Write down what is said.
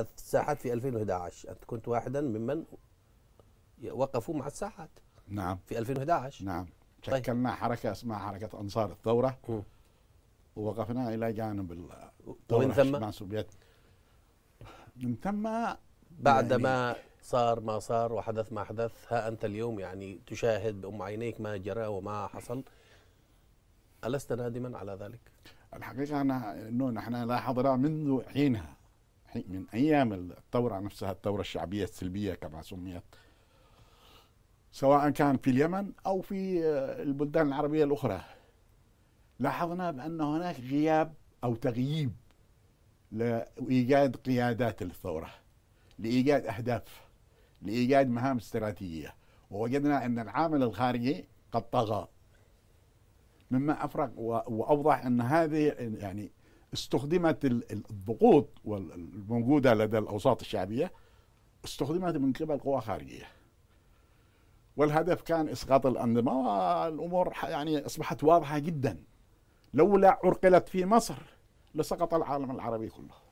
الساحات في 2011 أنت كنت واحدا ممن وقفوا مع الساحات نعم في 2011 نعم طيب. شكلنا طيب. حركة اسمها حركة أنصار الثورة م. ووقفنا إلى جانب الثورة ومن ثم مع السوفيت من ثم بعدما يعني صار ما صار وحدث ما حدث ها أنت اليوم يعني تشاهد بأم عينيك ما جرى وما حصل ألست نادما على ذلك؟ الحقيقة أنا أنه نحن لا منذ حينها يعني من ايام الثوره نفسها الثوره الشعبيه السلبيه كما سميت سواء كان في اليمن او في آه، البلدان العربيه الاخرى لاحظنا بان هناك غياب او تغييب لايجاد قيادات للثوره لايجاد اهداف لايجاد مهام استراتيجيه ووجدنا ان العامل الخارجي قد طغى مما افرق واوضح ان هذه يعني استخدمت الضغوط الموجودة لدى الأوساط الشعبية استخدمت من قبل قوى خارجية والهدف كان إسقاط الأنظمة والأمور يعني أصبحت واضحة جدا لولا عرقلت في مصر لسقط العالم العربي كله